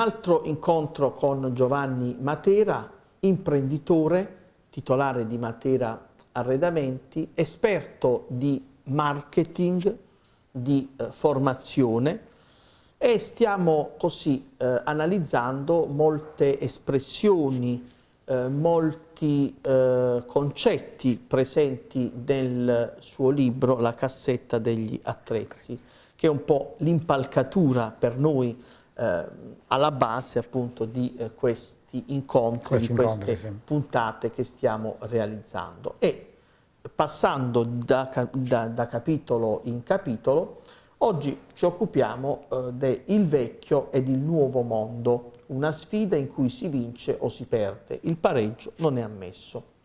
altro incontro con Giovanni Matera, imprenditore, titolare di Matera Arredamenti, esperto di marketing, di eh, formazione e stiamo così eh, analizzando molte espressioni, eh, molti eh, concetti presenti nel suo libro La cassetta degli attrezzi, che è un po' l'impalcatura per noi eh, alla base appunto di eh, questi incontri, questi di incontri, queste sì. puntate che stiamo realizzando. E passando da, da, da capitolo in capitolo, oggi ci occupiamo eh, del vecchio ed il nuovo mondo, una sfida in cui si vince o si perde, il pareggio non è ammesso.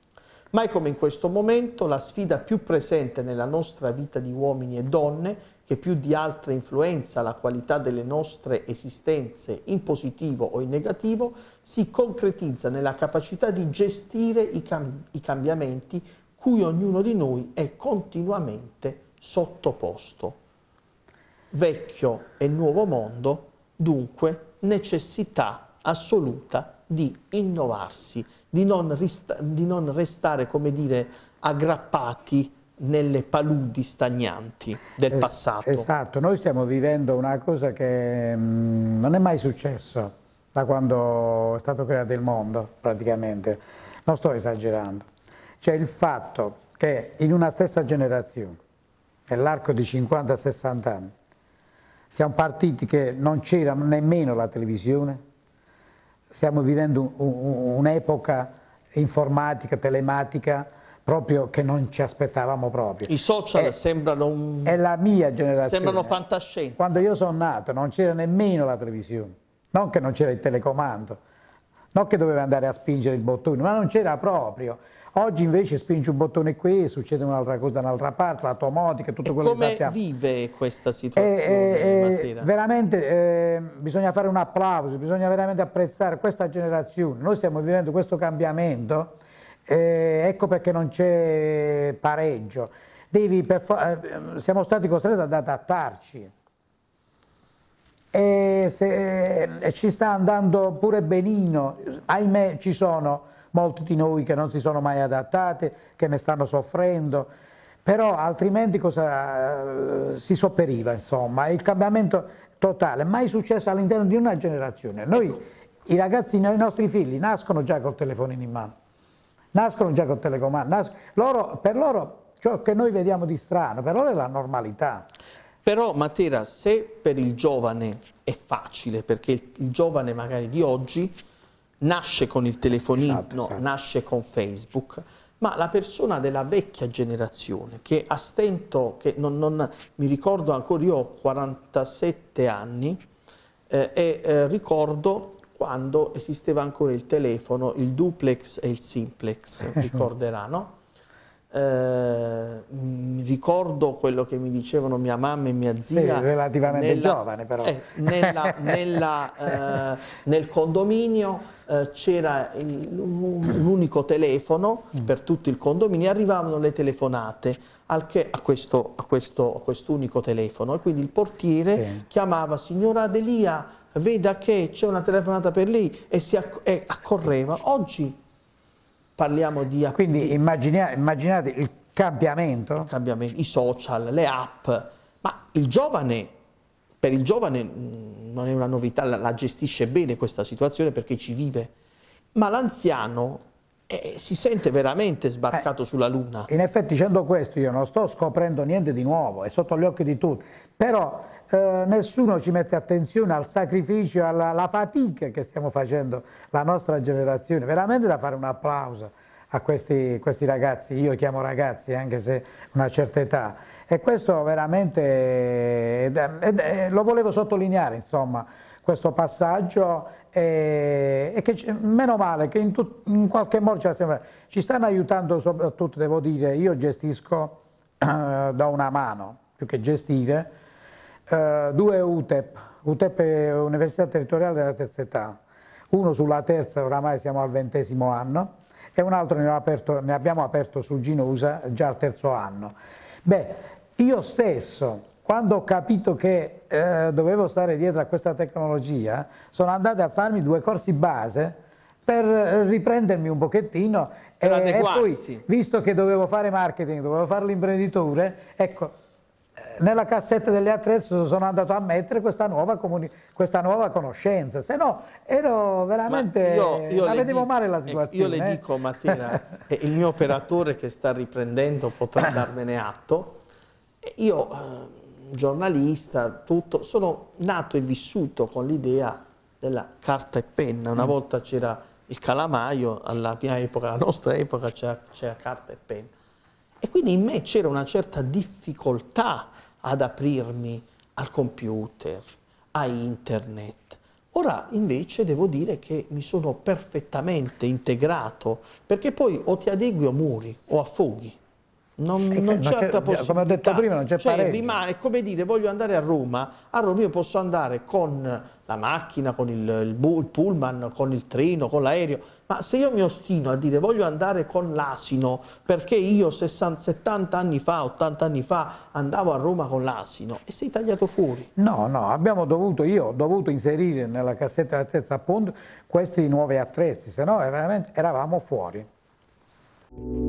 Mai come in questo momento la sfida più presente nella nostra vita di uomini e donne, che più di altre influenza la qualità delle nostre esistenze in positivo o in negativo, si concretizza nella capacità di gestire i, cam- i cambiamenti cui ognuno di noi è continuamente sottoposto. Vecchio e nuovo mondo, dunque necessità assoluta di innovarsi, di non, di non restare, come dire, aggrappati nelle paludi stagnanti del passato. Esatto, noi stiamo vivendo una cosa che mh, mm, non è mai successa da quando è stato creato il mondo praticamente, non sto esagerando, cioè il fatto che in una stessa generazione, nell'arco di 50-60 anni, siamo partiti che non c'era nemmeno la televisione, stiamo vivendo un'epoca informatica, telematica, proprio che non ci aspettavamo proprio. I social è, sembrano... Un... È la mia generazione. Sembrano fantascienza. Quando io sono nato non c'era nemmeno la televisione, non che non c'era il telecomando, non che doveva andare a spingere il bottone, ma non c'era proprio. Oggi invece spingi un bottone qui, succede un'altra cosa da un'altra parte, la tutto e quello che sappiamo. Come vive questa eh, situazione? Eh, eh, veramente eh, bisogna fare un applauso, bisogna veramente apprezzare questa generazione. Noi stiamo vivendo questo cambiamento, eh, ecco perché non c'è pareggio. Eh, siamo stati costretti ad adattarci. E, se, e ci sta andando pure benino, ahimè ci sono molti di noi che non si sono mai adattati, che ne stanno soffrendo, però altrimenti cosa, eh, si sopperiva, insomma, il cambiamento totale, mai successo all'interno di una generazione. Noi, ecco. i ragazzi, i nostri figli nascono già col telefonino in mano, nascono già col telecomando, nascono, loro, per loro ciò che noi vediamo di strano, per loro è la normalità. Però Matera, se per il giovane è facile, perché il giovane magari di oggi nasce con il telefonino, esatto, esatto. nasce con Facebook, ma la persona della vecchia generazione che a stento, che non, non mi ricordo ancora, io ho 47 anni eh, e eh, ricordo quando esisteva ancora il telefono, il duplex e il simplex, ricorderà, no? Eh, ricordo quello che mi dicevano mia mamma e mia zia. Sì, relativamente nella, giovane però. Eh, nella, nella, eh, nel condominio eh, c'era l'unico telefono mm. per tutto il condominio, arrivavano le telefonate al che, a, questo, a, questo, a quest'unico telefono e quindi il portiere sì. chiamava signora Adelia, veda che c'è una telefonata per lei e si acc- e accorreva. Oggi parliamo di... Quindi immagina- immaginate il Cambiamento. Cambiamento, i social, le app, ma il giovane, per il giovane mm, non è una novità, la, la gestisce bene questa situazione perché ci vive, ma l'anziano eh, si sente veramente sbarcato eh, sulla luna. In effetti dicendo questo io non sto scoprendo niente di nuovo, è sotto gli occhi di tutti, però eh, nessuno ci mette attenzione al sacrificio, alla, alla fatica che stiamo facendo la nostra generazione, veramente da fare un applauso a questi, questi, ragazzi, io chiamo ragazzi anche se una certa età, e questo veramente lo volevo sottolineare, insomma, questo passaggio e, e che meno male che in, tut, in qualche modo ci, ci stanno aiutando soprattutto, devo dire, io gestisco eh, da una mano, più che gestire, eh, due UTEP, UTEP è Università Territoriale della Terza Età, uno sulla terza, oramai siamo al ventesimo anno, e un altro ne, aperto, ne abbiamo aperto su Ginusa già al terzo anno. Beh, io stesso quando ho capito che eh, dovevo stare dietro a questa tecnologia, sono andato a farmi due corsi base per eh, riprendermi un pochettino per e, e, poi, visto che dovevo fare marketing, dovevo fare l'imprenditore, ecco, nella cassetta delle attrezze sono andato a mettere questa nuova, questa nuova conoscenza, se no ero veramente, ma io, io la vedevo dico, male la situazione. Ecco, io le eh. dico Mattina, il mio operatore che sta riprendendo potrà darmene atto, io eh, giornalista, tutto, sono nato e vissuto con l'idea della carta e penna, una mm. volta c'era il calamaio, alla mia epoca, alla nostra epoca c'era carta e penna. E quindi in me c'era una certa difficoltà ad aprirmi al computer, a internet. Ora invece devo dire che mi sono perfettamente integrato, perché poi o ti adegui o muri, o affoghi. Non, eh, non c'è altra possibilità. Come ho detto prima, non c'è cioè, pareggio. Rimane, come dire, voglio andare a Roma, a Roma io posso andare con la macchina, con il, il, il pullman, con il treno, con l'aereo, ma se io mi ostino a dire voglio andare con l'asino, perché io 60, 70 anni fa, 80 anni fa andavo a Roma con l'asino e sei tagliato fuori. No, no, abbiamo dovuto, io ho dovuto inserire nella cassetta della appunto questi nuovi attrezzi, se no eravamo fuori.